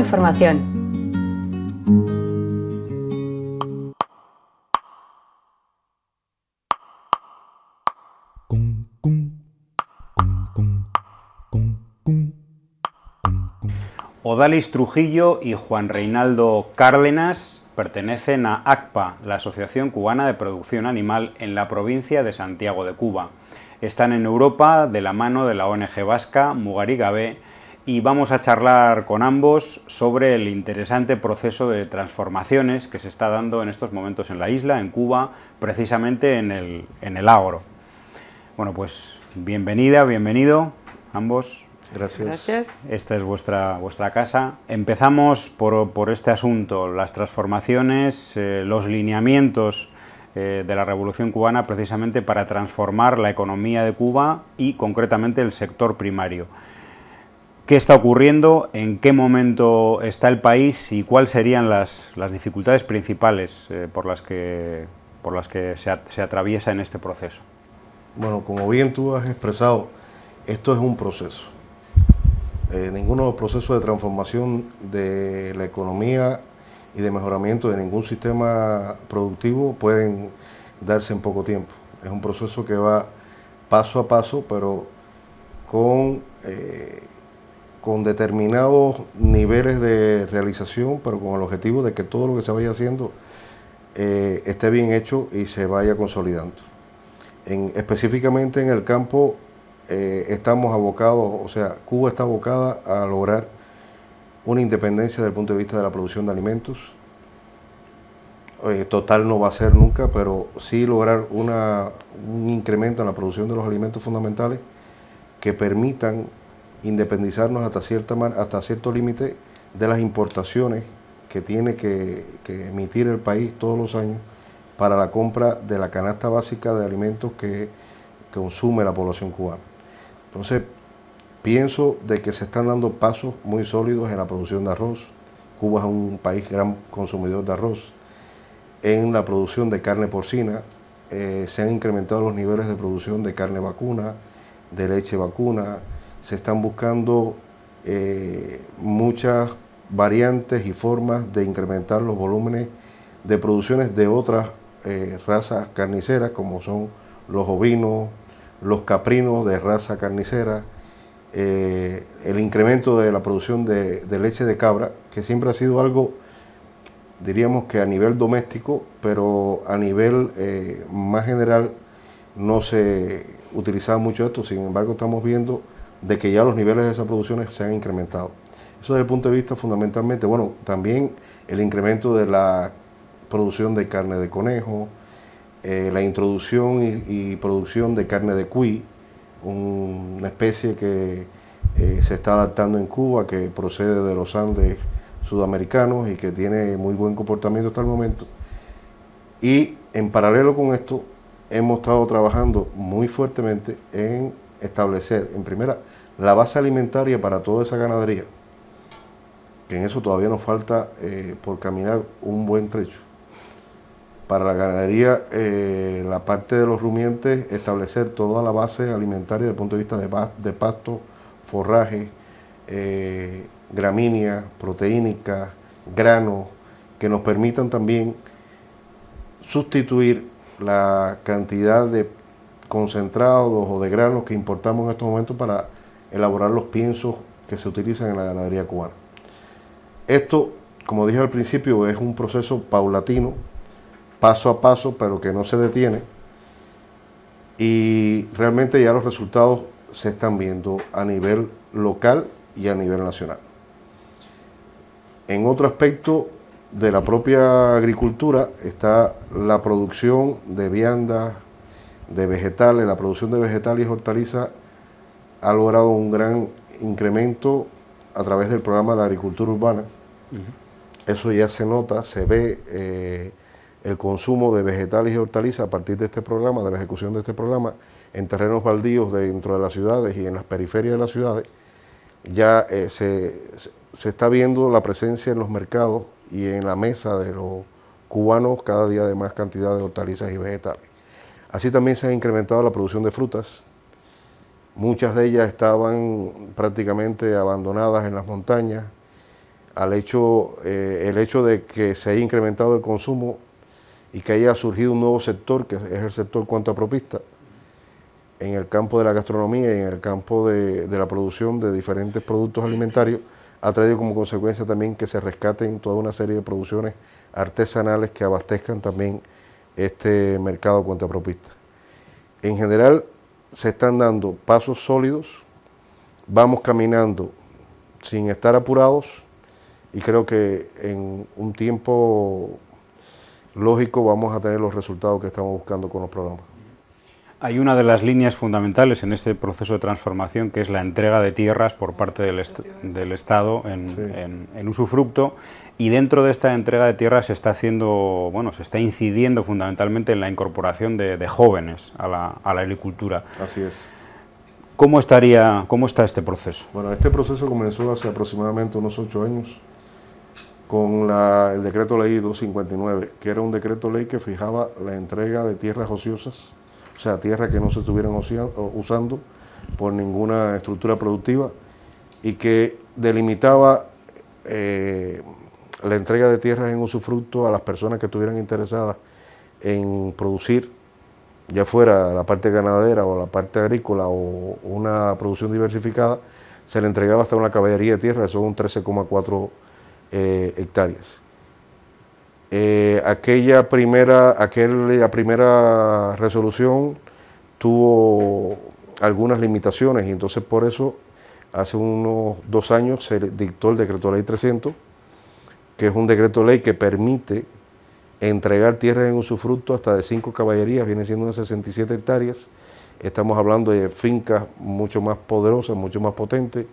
información. Odalis Trujillo y Juan Reinaldo Cárdenas pertenecen a ACPA, la Asociación Cubana de Producción Animal, en la provincia de Santiago de Cuba. Están en Europa de la mano de la ONG vasca Mugarigabe y vamos a charlar con ambos sobre el interesante proceso de transformaciones que se está dando en estos momentos en la isla, en Cuba, precisamente en el, en agro. Bueno, pues bienvenida, bienvenido ambos. Gracias. Gracias. Esta es vuestra, vuestra casa. Empezamos por, este asunto, las transformaciones, eh, los lineamientos eh, de la Revolución Cubana precisamente para transformar la economía de Cuba y concretamente el sector primario qué está ocurriendo, en qué momento está el país y cuáles serían las, dificultades principales eh, por las que, por las que se, atraviesa en este proceso. Bueno, como bien tú has expresado, esto es un proceso. Eh, ninguno de los procesos de transformación de la economía y de mejoramiento de ningún sistema productivo pueden darse en poco tiempo. Es un proceso que va paso a paso, pero con eh, con determinados niveles de realización, pero con el objetivo de que todo lo que se vaya haciendo eh, esté bien hecho y se vaya consolidando. En, específicamente en el campo eh, estamos abocados, o sea, Cuba está abocada a lograr una independencia desde el punto de vista de la producción de alimentos. Eh, total no va a ser nunca, pero sí lograr una, un incremento en la producción de los alimentos fundamentales que permitan independizarnos hasta, cierta, hasta cierto límite de las importaciones que tiene que, emitir el país todos los años para la compra de la canasta básica de alimentos que, consume la población cubana. Entonces, pienso de que se están dando pasos muy sólidos en la producción de arroz. Cuba es un país gran consumidor de arroz. En la producción de carne porcina eh, se han incrementado los niveles de producción de carne vacuna, de leche vacuna, se están buscando eh, muchas variantes y formas de incrementar los volúmenes de producciones de otras eh, razas carniceras, como son los ovinos, los caprinos de raza carnicera, eh, el incremento de la producción de, leche de cabra, que siempre ha sido algo diríamos que a nivel doméstico, pero a nivel más general no se utilizaba mucho esto. Sin embargo, estamos viendo de que ya los niveles de esas producciones se han incrementado. Eso desde el punto de vista fundamentalmente, bueno, también el incremento de la producción de carne de conejo, eh, la introducción y, producción de carne de cuy, una especie que eh, se está adaptando en Cuba, que procede de los Andes sudamericanos y que tiene muy buen comportamiento hasta el momento. Y en paralelo con esto, hemos estado trabajando muy fuertemente en establecer, en primera, la base alimentaria para toda esa ganadería, que en eso todavía nos falta eh, por caminar un buen trecho. Para la ganadería, eh, la parte de los rumientes, establecer toda la base alimentaria desde el punto de vista de, pasto, forraje, eh, gramíneas, proteínicas, granos, que nos permitan también sustituir la cantidad de concentrados o de granos que importamos en estos momentos para elaborar los piensos que se utilizan en la ganadería cubana. Esto, como dije al principio, es un proceso paulatino, paso a paso, pero que no se detiene. Y realmente ya los resultados se están viendo a nivel local y a nivel nacional. En otro aspecto de la propia agricultura está la producción de viandas, de vegetales, la producción de vegetales y hortalizas ha logrado un gran incremento a través del programa de agricultura urbana. Eso ya se nota, se ve eh, el consumo de vegetales y hortalizas a partir de este programa, de la ejecución de este programa, en terrenos baldíos dentro de las ciudades y en las periferias de las ciudades. Ya eh, se, se está viendo la presencia en los mercados y en la mesa de los cubanos cada día de más cantidad de hortalizas y vegetales. Así también se ha incrementado la producción de frutas, Muchas de ellas estaban prácticamente abandonadas en las montañas. Al hecho, eh, el hecho de que se haya incrementado el consumo y que haya surgido un nuevo sector, que es el sector cuantapropista, en el campo de la gastronomía y en el campo de, de la producción de diferentes productos alimentarios, ha traído como consecuencia también que se rescaten toda una serie de producciones artesanales que abastezcan también este mercado cuantapropista. En general, se están dando pasos sólidos, vamos caminando sin estar apurados y creo que en un tiempo lógico vamos a tener los resultados que estamos buscando con los programas. Hay una de las líneas fundamentales en este proceso de transformación que es la entrega de tierras por parte del, Estado en, usufructo y dentro de esta entrega de tierras se está haciendo, bueno, se está incidiendo fundamentalmente en la incorporación de, jóvenes a la, agricultura. Así es. ¿Cómo, estaría, ¿Cómo está este proceso? Bueno, este proceso comenzó hace aproximadamente unos ocho años con el decreto ley 259, que era un decreto ley que fijaba la entrega de tierras ociosas o sea, tierras que no se estuvieran usando por ninguna estructura productiva y que delimitaba eh, la entrega de tierras en usufructo a las personas que estuvieran interesadas en producir, ya fuera la parte ganadera o la parte agrícola o una producción diversificada, se le entregaba hasta una caballería de tierras son 13,4 hectáreas. Eh, aquella, primera, aquella primera resolución tuvo algunas limitaciones y entonces por eso hace unos dos años se dictó el decreto ley 300, que es un decreto ley que permite entregar tierras en usufructo hasta de cinco caballerías, viene siendo unas 67 hectáreas. Estamos hablando de fincas mucho más poderosas, mucho más potentes,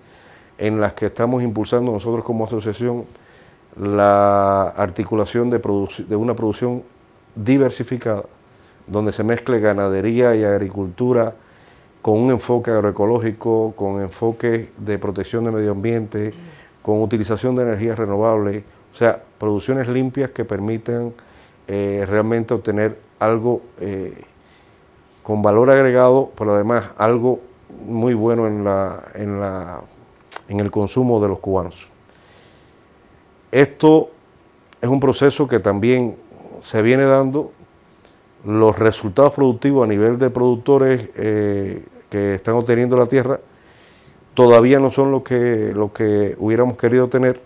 en las que estamos impulsando nosotros como asociación la articulación de, de una producción diversificada, donde se mezcle ganadería y agricultura con un enfoque agroecológico, con enfoque de protección del medio ambiente, con utilización de energías renovables, o sea, producciones limpias que permitan eh, realmente obtener algo eh, con valor agregado, pero además algo muy bueno la, en el consumo de los cubanos. Esto es un proceso que también se viene dando. Los resultados productivos a nivel de productores eh, que están obteniendo la tierra todavía no son los que, lo que hubiéramos querido tener.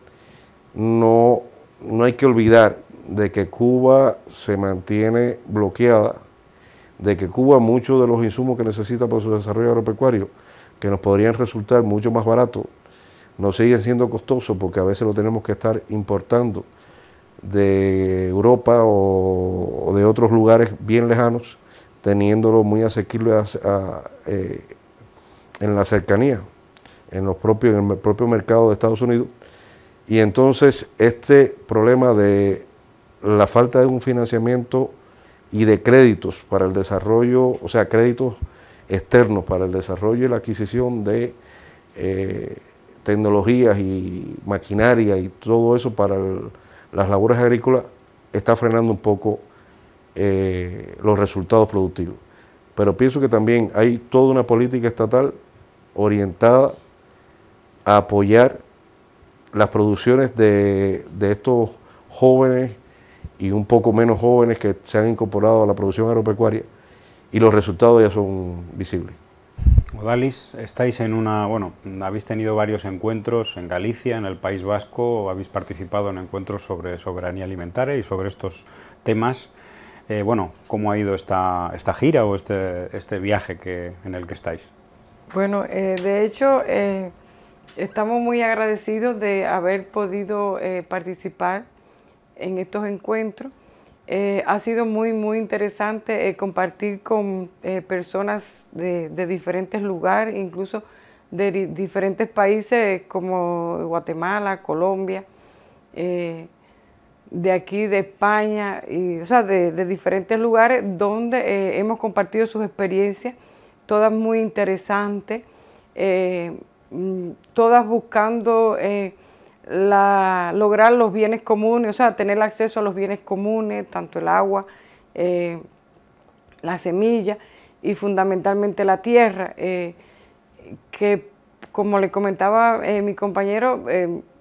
No, no hay que olvidar de que Cuba se mantiene bloqueada, de que Cuba muchos de los insumos que necesita para su desarrollo agropecuario, que nos podrían resultar mucho más baratos, nos siguen siendo costoso porque a veces lo tenemos que estar importando de Europa o, de otros lugares bien lejanos, teniéndolo muy asequible eh, en la cercanía, en, los propios, en el propio mercado de Estados Unidos. Y entonces este problema de la falta de un financiamiento y de créditos para el desarrollo, o sea, créditos externos para el desarrollo y la adquisición de eh, tecnologías y maquinaria y todo eso para las labores agrícolas está frenando un poco eh, los resultados productivos. Pero pienso que también hay toda una política estatal orientada a apoyar las producciones de estos jóvenes y un poco menos jóvenes que se han incorporado a la producción agropecuaria y los resultados ya son visibles. Dalis, estáis en una, bueno, habéis tenido varios encuentros en Galicia, en el País Vasco, habéis participado en encuentros sobre soberanía alimentaria y sobre estos temas. Eh, bueno, ¿cómo ha ido esta, esta gira o este, este viaje que, en el que estáis? Bueno, eh, de hecho, eh, estamos muy agradecidos de haber podido participar en estos encuentros eh, ha sido muy, muy interesante eh, compartir con eh, personas de, diferentes lugares, incluso de diferentes países como Guatemala, Colombia, de aquí, de España, y, o sea, de diferentes lugares donde hemos compartido sus experiencias, todas muy interesantes, mm, todas buscando lograr los bienes comunes, o sea, tener acceso a los bienes comunes, tanto el agua, eh, la semilla y fundamentalmente la tierra, eh, que como le comentaba eh, mi compañero,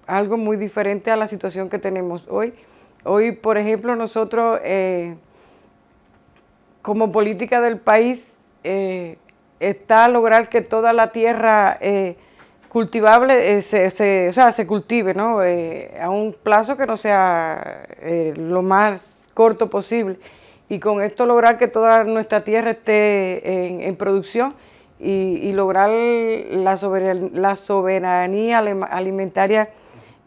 algo muy diferente a la situación que tenemos hoy. Hoy, por ejemplo, nosotros como política del país está lograr que toda la tierra cultivable eh, se, o sea, se cultive ¿no? Eh, a un plazo que no sea eh, lo más corto posible y con esto lograr que toda nuestra tierra esté en, producción y, lograr la soberanía, alimentaria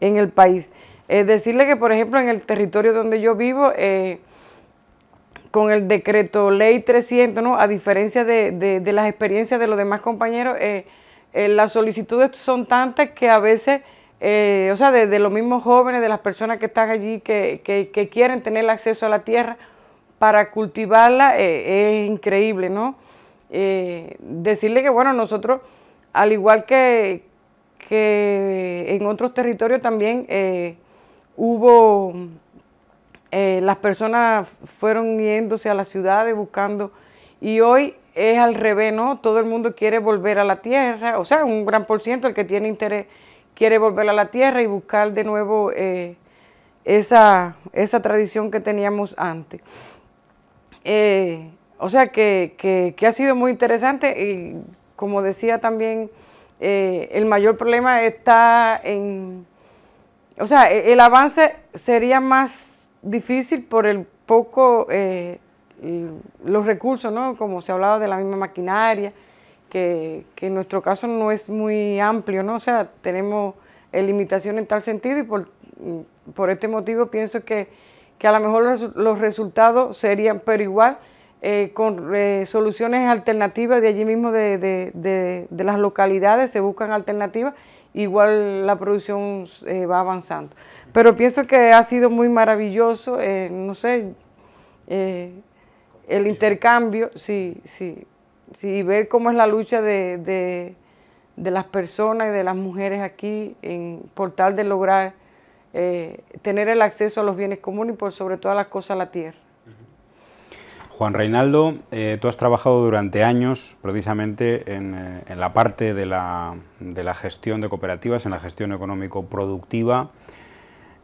en el país. decirle que, por ejemplo, en el territorio donde yo vivo, con el decreto ley 300, ¿no? a diferencia de, de las experiencias de los demás compañeros, eh, las solicitudes son tantas que a veces, eh, o sea, de, los mismos jóvenes, de las personas que están allí, que, quieren tener acceso a la tierra para cultivarla, eh, es increíble, ¿no? decirle que, bueno, nosotros, al igual que, que en otros territorios también hubo las personas fueron yéndose a las ciudades buscando y hoy es al revés, ¿no? Todo el mundo quiere volver a la tierra, o sea, un gran por ciento el que tiene interés quiere volver a la tierra y buscar de nuevo eh, esa, tradición que teníamos antes. Eh, o sea, que, ha sido muy interesante y como decía también, eh, el mayor problema está en, o sea, e, el, avance sería más difícil por el poco los recursos, ¿no? Como se hablaba de la misma maquinaria, que, en nuestro caso no es muy amplio, ¿no? O sea, tenemos limitaciones eh, limitación en tal sentido y por, mm, por este motivo pienso que, a lo mejor los, resultados serían, pero igual, eh, con eh, soluciones alternativas de allí mismo de, de, las localidades, se buscan alternativas, igual la producción va avanzando. Pero pienso que ha sido muy maravilloso, no sé, el intercambio, sí, sí, sí, ver cómo es la lucha de, las personas y de las mujeres aquí en, por tal de lograr eh, tener el acceso a los bienes comunes y por sobre todas las cosas la tierra. Juan Reinaldo, eh, tú has trabajado durante años precisamente en, eh, en la parte de la, de la, gestión de cooperativas, en la gestión económico-productiva.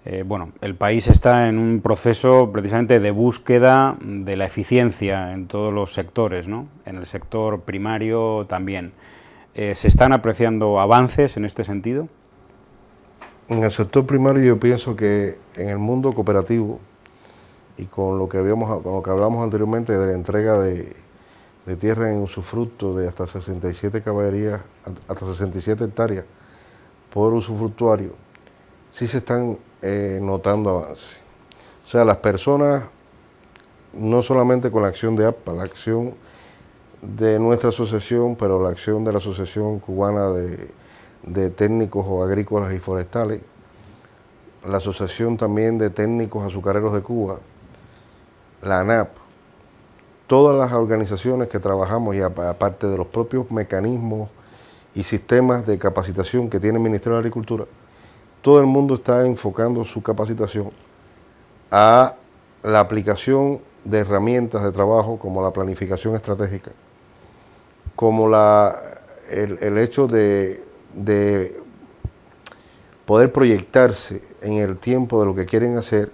Eh, bueno, el país está en un proceso precisamente de búsqueda de la eficiencia en todos los sectores, ¿no? en el sector primario también. Eh, ¿Se están apreciando avances en este sentido? En el sector primario yo pienso que en el mundo cooperativo y con lo que, habíamos, hablamos anteriormente de la entrega de, tierra en usufructo de hasta 67 caballerías, hasta 67 hectáreas por usufructuario, sí se están eh, notando avance. O sea, las personas, no solamente con la acción de APPA, la acción de nuestra asociación, pero la acción de la Asociación Cubana de, de Técnicos o Agrícolas y Forestales, la Asociación también de Técnicos Azucareros de Cuba, la ANAP, todas las organizaciones que trabajamos y aparte de los propios mecanismos y sistemas de capacitación que tiene el Ministerio de Agricultura, todo el mundo está enfocando su capacitación a la aplicación de herramientas de trabajo como la planificación estratégica, como la, el, hecho de, poder proyectarse en el tiempo de lo que quieren hacer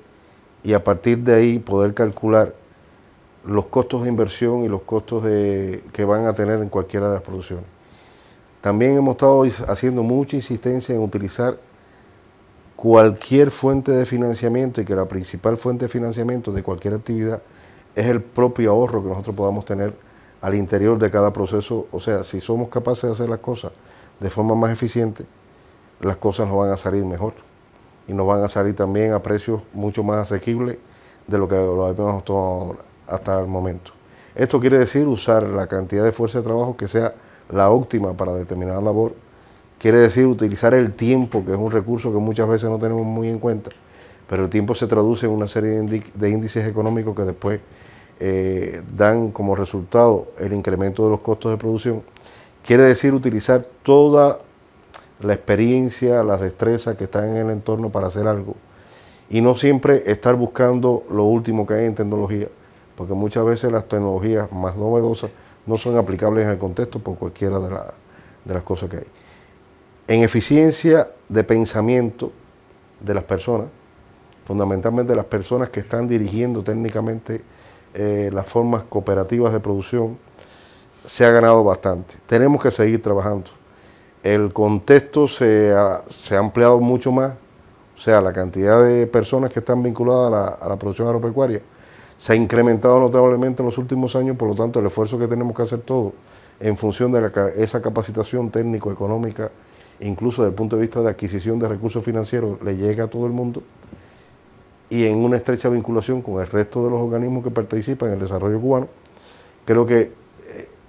y a partir de ahí poder calcular los costos de inversión y los costos que van a tener en cualquiera de las producciones. También hemos estado haciendo mucha insistencia en utilizar cualquier fuente de financiamiento y que la principal fuente de financiamiento de cualquier actividad es el propio ahorro que nosotros podamos tener al interior de cada proceso. O sea, si somos capaces de hacer las cosas de forma más eficiente, las cosas nos van a salir mejor y nos van a salir también a precios mucho más asequibles de lo que lo habíamos tomado hasta el momento. Esto quiere decir usar la cantidad de fuerza de trabajo que sea la óptima para determinada labor quiere decir utilizar el tiempo, que es un recurso que muchas veces no tenemos muy en cuenta, pero el tiempo se traduce en una serie de índices económicos que después eh, dan como resultado el incremento de los costos de producción. Quiere decir utilizar toda la experiencia, las destrezas que están en el entorno para hacer algo. Y no siempre estar buscando lo último que hay en tecnología, porque muchas veces las tecnologías más novedosas no son aplicables en el contexto por cualquiera de las cosas que hay en eficiencia de pensamiento de las personas, fundamentalmente las personas que están dirigiendo técnicamente eh, las formas cooperativas de producción, se ha ganado bastante. Tenemos que seguir trabajando. El contexto se ha, ampliado mucho más, o sea, la cantidad de personas que están vinculadas a la, producción agropecuaria se ha incrementado notablemente en los últimos años, por lo tanto el esfuerzo que tenemos que hacer todos en función de esa capacitación técnico-económica incluso desde el punto de vista de adquisición de recursos financieros, le llega a todo el mundo y en una estrecha vinculación con el resto de los organismos que participan en el desarrollo cubano, creo que eh,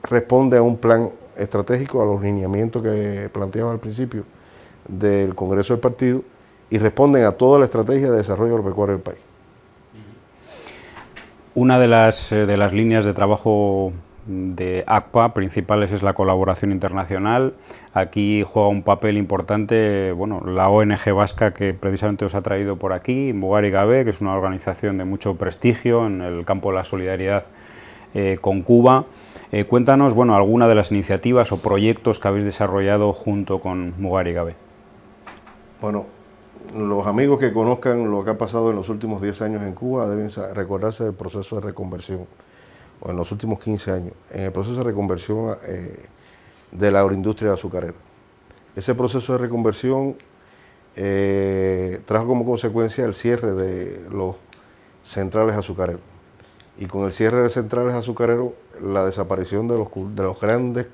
responde a un plan estratégico, a los lineamientos que planteaba al principio del Congreso del Partido y responden a toda la estrategia de desarrollo agropecuario del país. Una de las, eh, de las líneas de trabajo de ACPA principales es la colaboración internacional. Aquí juega un papel importante bueno, la ONG vasca que precisamente os ha traído por aquí, Mugari Gabe, que es una organización de mucho prestigio en el campo de la solidaridad eh, con Cuba. Eh, cuéntanos bueno, alguna de las iniciativas o proyectos que habéis desarrollado junto con Mugari Gabe. Bueno, los amigos que conozcan lo que ha pasado en los últimos 10 años en Cuba deben recordarse del proceso de reconversión en los últimos 15 años, en el proceso de reconversión eh, de la agroindustria azucarera. Ese proceso de reconversión eh, trajo como consecuencia el cierre de los centrales azucareros. Y con el cierre de centrales azucareros, la desaparición de los, de los grandes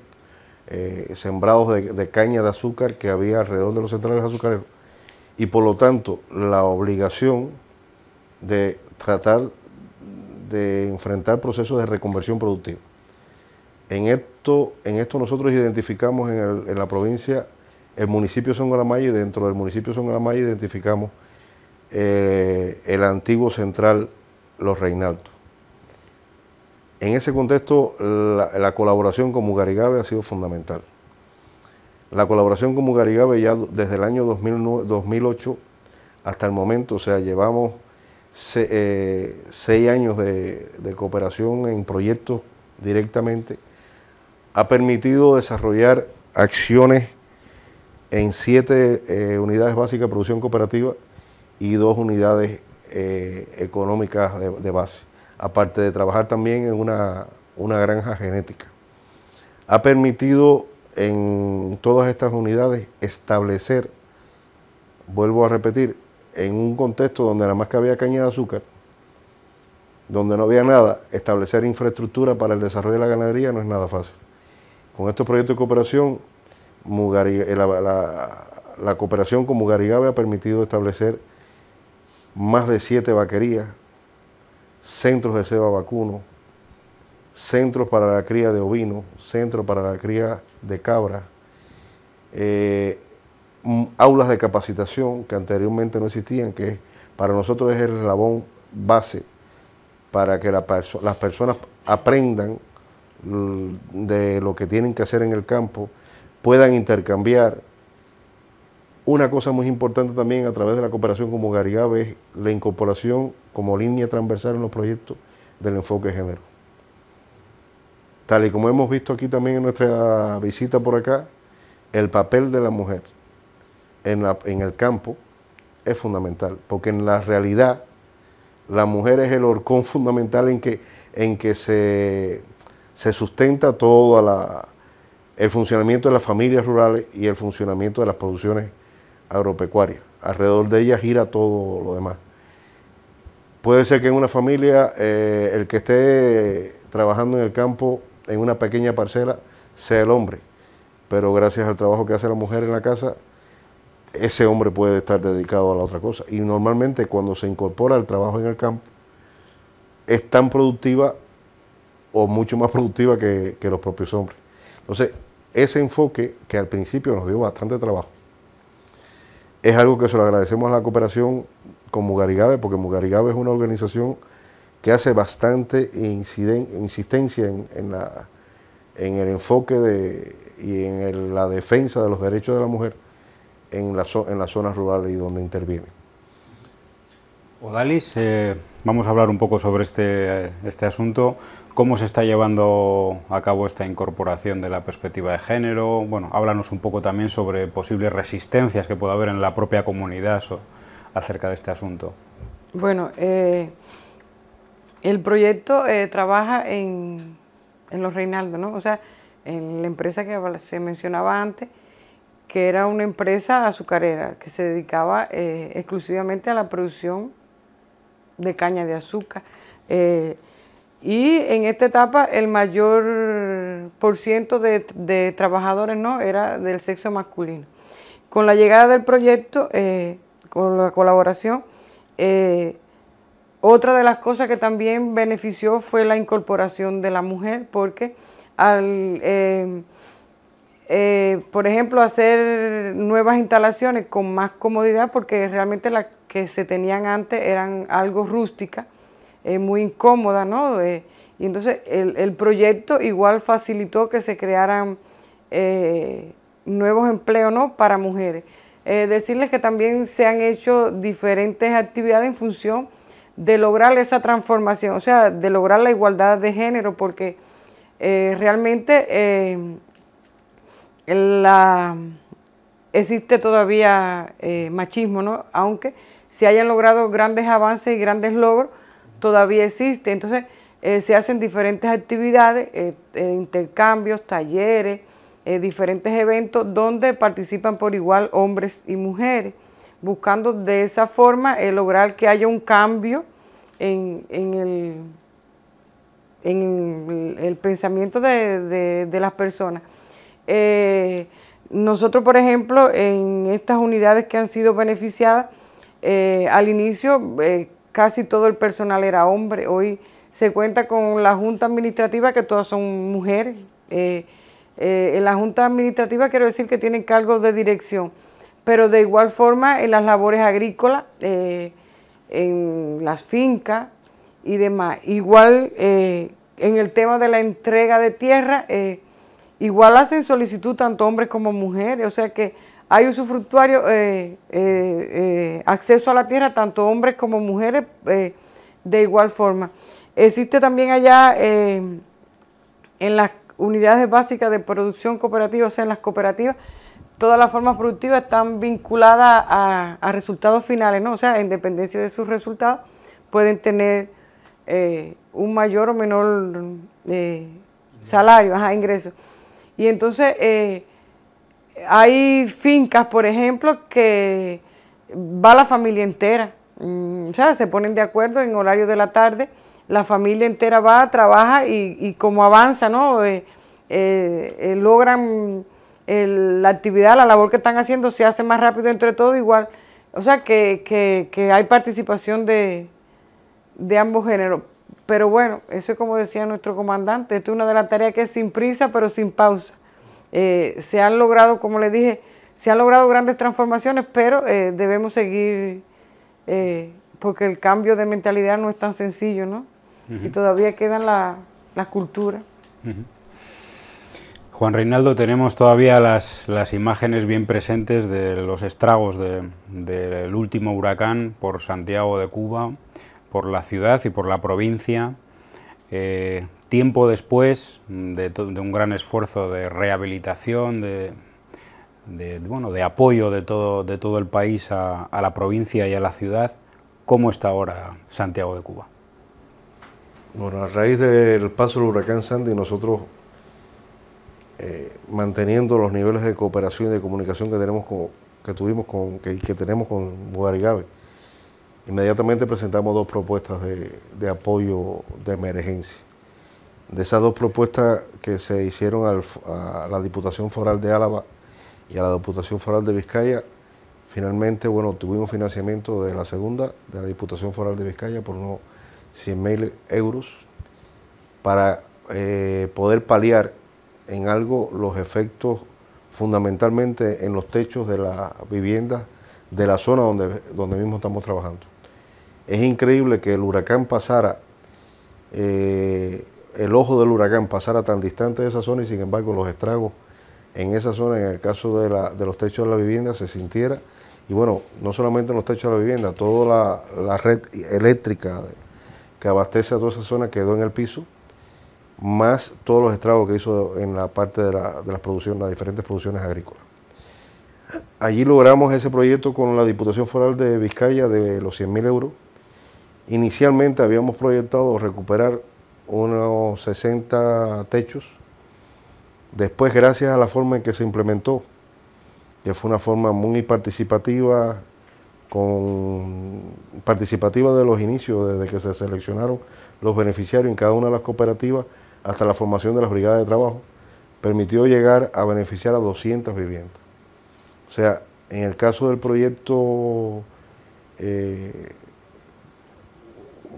eh, sembrados de, de caña de azúcar que había alrededor de los centrales azucareros. Y por lo tanto, la obligación de tratar de enfrentar procesos de reconversión productiva. En esto, en esto nosotros identificamos en, la provincia el municipio de Maya y dentro del municipio de Songaramaya identificamos eh, el antiguo central Los Reinaldos. En ese contexto, la, colaboración con Mugarigabe ha sido fundamental. La colaboración con Mugarigabe ya desde el año 2008 hasta el momento, o sea, llevamos eh, seis años de, cooperación en proyectos directamente, ha permitido desarrollar acciones en siete eh, unidades básicas de producción cooperativa y dos unidades eh, económicas de, base, aparte de trabajar también en una, granja genética. Ha permitido en todas estas unidades establecer, vuelvo a repetir, en un contexto donde nada más que había caña de azúcar, donde no había nada, establecer infraestructura para el desarrollo de la ganadería no es nada fácil. Con estos proyectos de cooperación, eh, la, cooperación con Mugarigabe ha permitido establecer más de siete vaquerías, centros de ceba vacuno, centros para la cría de ovino, centros para la cría de cabra, eh, aulas de capacitación que anteriormente no existían, que para nosotros es el eslabón base para que las personas aprendan mm, de lo que tienen que hacer en el campo, puedan intercambiar. Una cosa muy importante también a través de la cooperación como Garigabe es la incorporación como línea transversal en los proyectos del enfoque de género. Tal y como hemos visto aquí también en nuestra visita por acá, el papel de la mujer en, el campo es fundamental, porque en la realidad la mujer es el horcón fundamental en que, en que se, se sustenta todo el funcionamiento de las familias rurales y el funcionamiento de las producciones agropecuarias. Alrededor de ellas gira todo lo demás. Puede ser que en una familia eh, el que esté trabajando en el campo en una pequeña parcela sea el hombre, pero gracias al trabajo que hace la mujer en la casa, ese hombre puede estar dedicado a la otra cosa. Y normalmente cuando se incorpora el trabajo en el campo, es tan productiva o mucho más productiva que, los propios hombres. Entonces, ese enfoque que al principio nos dio bastante trabajo, es algo que se lo agradecemos a la cooperación con Mugarigabe, porque Mugarigabe es una organización que hace bastante insistencia en, la, en el enfoque de, y en la defensa de los derechos de la mujer en, en las zonas rurales y donde intervienen. Odalis, eh, vamos a hablar un poco sobre este, este asunto. ¿Cómo se está llevando a cabo esta incorporación de la perspectiva de género? Bueno, háblanos un poco también sobre posibles resistencias que pueda haber en la propia comunidad acerca de este asunto. Bueno, eh, el proyecto eh, trabaja en, en los Reinaldos, ¿no? O sea, en la empresa que se mencionaba antes, que era una empresa azucarera que se dedicaba eh, exclusivamente a la producción de caña de azúcar. Eh, y en esta etapa el mayor por ciento de, trabajadores ¿no? era del sexo masculino. Con la llegada del proyecto, eh, con la colaboración, otra de las cosas que también benefició fue la incorporación de la mujer, porque al eh, por ejemplo, hacer nuevas instalaciones con más comodidad porque realmente las que se tenían antes eran algo rústicas, eh, muy incómodas, ¿no? Eh, y entonces el, el, proyecto igual facilitó que se crearan nuevos empleos, ¿no? Para mujeres. decirles que también se han hecho diferentes actividades en función de lograr esa transformación, o sea, de lograr la igualdad de género, porque realmente existe todavía eh, machismo, ¿no? Aunque se hayan logrado grandes avances y grandes logros, todavía existe. Entonces, eh, se hacen diferentes actividades, eh, intercambios, talleres, diferentes eventos donde participan por igual hombres y mujeres, buscando de esa forma lograr que haya un cambio en, el, pensamiento de las personas. Eh, nosotros, por ejemplo, en estas unidades que han sido beneficiadas, eh, al inicio eh, casi todo el personal era hombre. Hoy se cuenta con la junta administrativa que todas son mujeres. en la junta administrativa quiero decir que tienen cargos de dirección, pero de igual forma en las labores agrícolas, en las fincas y demás. Igual en el tema de la entrega de tierra, Igual hacen solicitud tanto hombres como mujeres, o sea que hay usufructuario, eh, eh, eh, acceso a la tierra, tanto hombres como mujeres, de igual forma. Existe también allá en las unidades básicas de producción cooperativa, o sea, en las cooperativas, todas las formas productivas están vinculadas a, resultados finales, ¿no? O sea, en dependencia de sus resultados, pueden tener un mayor o menor salario, ajá, ingreso. Y entonces eh, hay fincas, por ejemplo, que va la familia entera. Mm, o sea, se ponen de acuerdo en horario de la tarde, la familia entera va, trabaja y, y como avanza, ¿no? Eh, eh, logran la actividad, la labor que están haciendo, se hace más rápido entre todos igual. O sea, que, hay participación de ambos géneros. Pero bueno, eso es como decía nuestro comandante, esto es una de las tareas que es sin prisa pero sin pausa. Eh, se han logrado, como le dije, se han logrado grandes transformaciones, pero eh, debemos seguir eh, porque el cambio de mentalidad no es tan sencillo, ¿no? Y todavía quedan las la culturas. Juan Reinaldo, tenemos todavía las, las, imágenes bien presentes de los estragos del último huracán por Santiago de Cuba, por la ciudad y por la provincia. Eh, tiempo después de, un gran esfuerzo de rehabilitación, de, bueno, de apoyo de todo, de todo el país a, la provincia y a la ciudad, ¿cómo está ahora Santiago de Cuba? Bueno, a raíz del paso del huracán Sandy, nosotros eh, manteniendo los niveles de cooperación y de comunicación que tenemos con, que tuvimos con, que, tenemos con Inmediatamente presentamos dos propuestas de, apoyo de emergencia. De esas dos propuestas que se hicieron a la Diputación Foral de Álava y a la Diputación Foral de Vizcaya, finalmente, bueno, tuvimos financiamiento de la segunda, de la Diputación Foral de Vizcaya, por unos 100.000 mil euros para eh, poder paliar en algo los efectos fundamentalmente en los techos de las viviendas de la zona donde, donde mismo estamos trabajando es increíble que el huracán pasara, eh, el ojo del huracán pasara tan distante de esa zona y sin embargo los estragos en esa zona, en el caso de, los techos de la vivienda, se sintiera. Y bueno, no solamente los techos de la vivienda, toda la, red eléctrica que abastece a toda esa zona quedó en el piso, más todos los estragos que hizo en la parte de, las producciones, las diferentes producciones agrícolas. Allí logramos ese proyecto con la Diputación Foral de Vizcaya de los 100.000 euros Inicialmente habíamos proyectado recuperar unos 60 techos. Después, gracias a la forma en que se implementó, que fue una forma muy participativa, con participativa de los inicios, desde que se seleccionaron los beneficiarios en cada una de las cooperativas hasta la formación de las brigadas de trabajo, permitió llegar a beneficiar a 200 viviendas. O sea, en el caso del proyecto eh,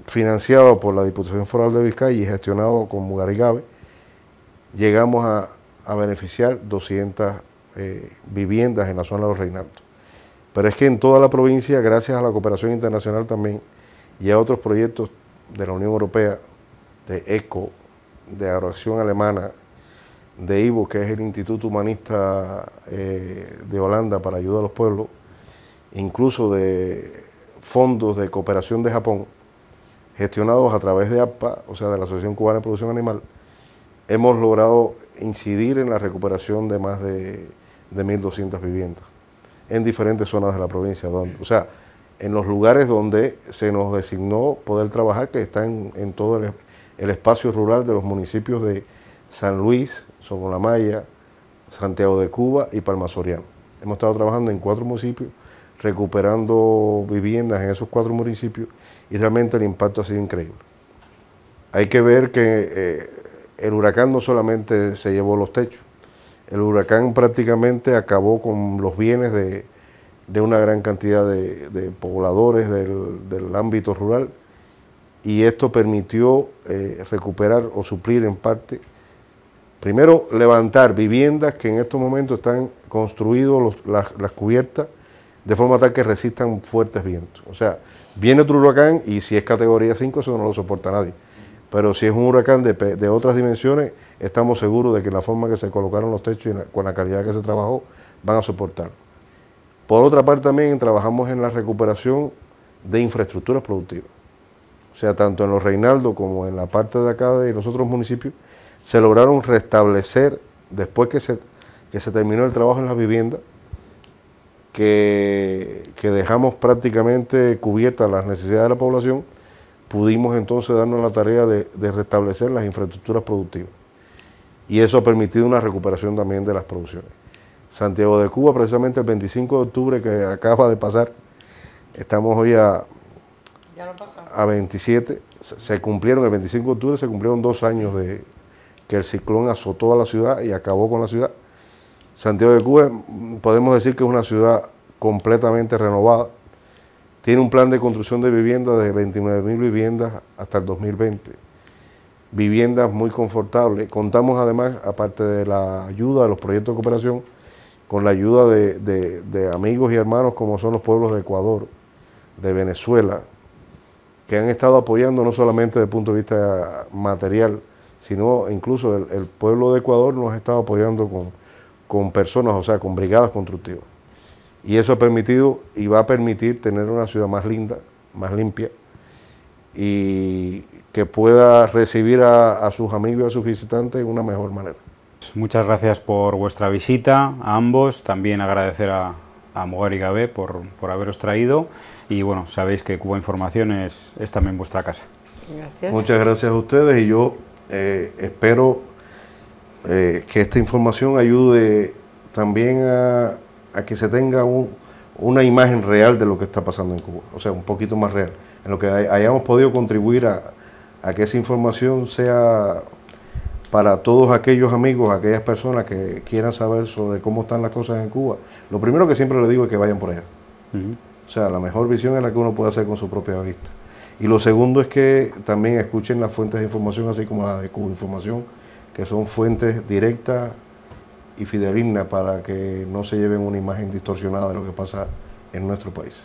financiado por la Diputación Foral de Vizcaya y gestionado con Mugarigabe, llegamos a, beneficiar 200 eh, viviendas en la zona de los Reinaldos. Pero es que en toda la provincia, gracias a la cooperación internacional también y a otros proyectos de la Unión Europea, de ECO, de Agroacción Alemana, de IVO, que es el Instituto Humanista eh, de Holanda para Ayuda a los Pueblos, incluso de fondos de cooperación de Japón, gestionados a través de APA, o sea, de la Asociación Cubana de Producción Animal, hemos logrado incidir en la recuperación de más de, 1.200 viviendas en diferentes zonas de la provincia, donde, o sea, en los lugares donde se nos designó poder trabajar, que están en todo el, espacio rural de los municipios de San Luis, Sogolamaya, Santiago de Cuba y Palma Soriano. Hemos estado trabajando en cuatro municipios, recuperando viviendas en esos cuatro municipios y realmente el impacto ha sido increíble. Hay que ver que eh, el huracán no solamente se llevó los techos, el huracán prácticamente acabó con los bienes de, una gran cantidad de, pobladores del, ámbito rural y esto permitió eh, recuperar o suplir en parte, primero levantar viviendas que en estos momentos están construidas las, las cubiertas de forma tal que resistan fuertes vientos. O sea, viene otro huracán y si es categoría 5, eso no lo soporta nadie. Pero si es un huracán de, otras dimensiones, estamos seguros de que la forma que se colocaron los techos y con la calidad que se trabajó, van a soportar. Por otra parte, también trabajamos en la recuperación de infraestructuras productivas. O sea, tanto en los Reinaldo como en la parte de acá de los otros municipios, se lograron restablecer, después que se, que se terminó el trabajo en las viviendas, que, dejamos prácticamente cubiertas las necesidades de la población, pudimos entonces darnos la tarea de, restablecer las infraestructuras productivas. Y eso ha permitido una recuperación también de las producciones. Santiago de Cuba, precisamente el 25 de octubre que acaba de pasar, estamos hoy a 27, se cumplieron, el 25 de octubre se cumplieron dos años de que el ciclón azotó a la ciudad y acabó con la ciudad. Santiago de Cuba podemos decir que es una ciudad completamente renovada. Tiene un plan de construcción de viviendas de 29.000 viviendas hasta el 2020. Viviendas muy confortables. Contamos además, aparte de la ayuda de los proyectos de cooperación, con la ayuda de, amigos y hermanos como son los pueblos de Ecuador, de Venezuela, que han estado apoyando no solamente desde el punto de vista material, sino incluso el pueblo de Ecuador nos ha estado apoyando con con personas, o sea, con brigadas constructivas. Y eso ha permitido y va a permitir tener una ciudad más linda, más limpia y que pueda recibir a, sus amigos y a sus visitantes de una mejor manera. Muchas gracias por vuestra visita a ambos, también agradecer a, a y Gabé por, por, haberos traído y bueno, sabéis que Cuba Información es, también vuestra casa. Muchas gracias a ustedes y yo eh, espero eh, que esta información ayude también a, que se tenga una imagen real de lo que está pasando en Cuba, o sea, un poquito más real, en lo que hayamos podido contribuir a, que esa información sea para todos aquellos amigos, aquellas personas que quieran saber sobre cómo están las cosas en Cuba. Lo primero que siempre le digo es que vayan por allá. O sea, la mejor visión es la que uno puede hacer con su propia vista. Y lo segundo es que también escuchen las fuentes de información, así como la de Cuba Información, que son fuentes directas y fidelinas para que no se lleven una imagen distorsionada de lo que pasa en nuestro país.